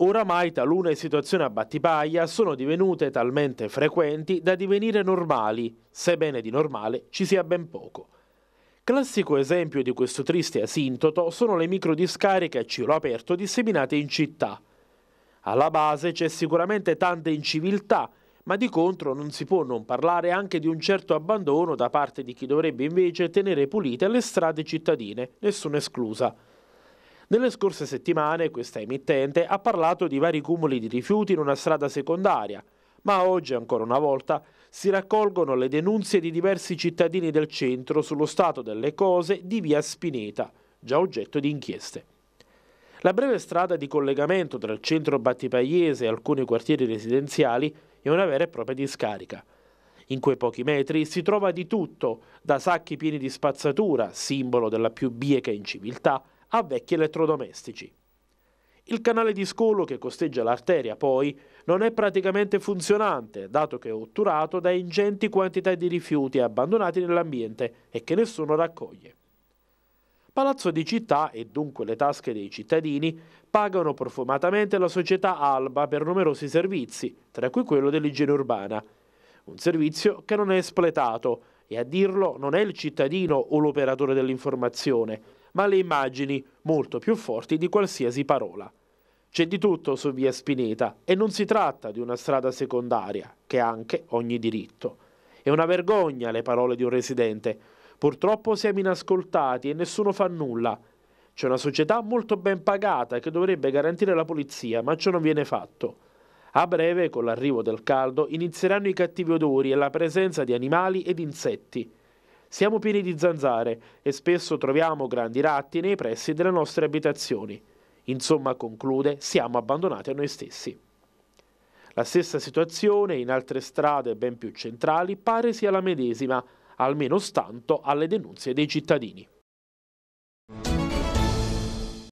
Oramai talune situazioni a Battipaglia sono divenute talmente frequenti da divenire normali, sebbene di normale ci sia ben poco. Classico esempio di questo triste asintoto sono le microdiscariche a cielo aperto disseminate in città. Alla base c'è sicuramente tanta inciviltà, ma di contro non si può non parlare anche di un certo abbandono da parte di chi dovrebbe invece tenere pulite le strade cittadine, nessuna esclusa. Nelle scorse settimane questa emittente ha parlato di vari cumuli di rifiuti in una strada secondaria, ma oggi ancora una volta si raccolgono le denunzie di diversi cittadini del centro sullo stato delle cose di via Spineta, già oggetto di inchieste. La breve strada di collegamento tra il centro Battipagliese e alcuni quartieri residenziali è una vera e propria discarica. In quei pochi metri si trova di tutto, da sacchi pieni di spazzatura, simbolo della più bieca inciviltà, a vecchi elettrodomestici. Il canale di scolo che costeggia l'arteria, poi, non è praticamente funzionante, dato che è otturato da ingenti quantità di rifiuti abbandonati nell'ambiente e che nessuno raccoglie. Palazzo di Città e dunque le tasche dei cittadini pagano profumatamente la società Alba per numerosi servizi, tra cui quello dell'igiene urbana. Un servizio che non è espletato e a dirlo non è il cittadino o l'operatore dell'informazione, ma le immagini molto più forti di qualsiasi parola. C'è di tutto su via Spineta e non si tratta di una strada secondaria, che ha anche ogni diritto. È una vergogna le parole di un residente. Purtroppo siamo inascoltati e nessuno fa nulla. C'è una società molto ben pagata che dovrebbe garantire la polizia, ma ciò non viene fatto. A breve, con l'arrivo del caldo, inizieranno i cattivi odori e la presenza di animali ed insetti. Siamo pieni di zanzare e spesso troviamo grandi ratti nei pressi delle nostre abitazioni. Insomma, conclude, siamo abbandonati a noi stessi. La stessa situazione in altre strade ben più centrali pare sia la medesima, almeno stanto alle denunzie dei cittadini.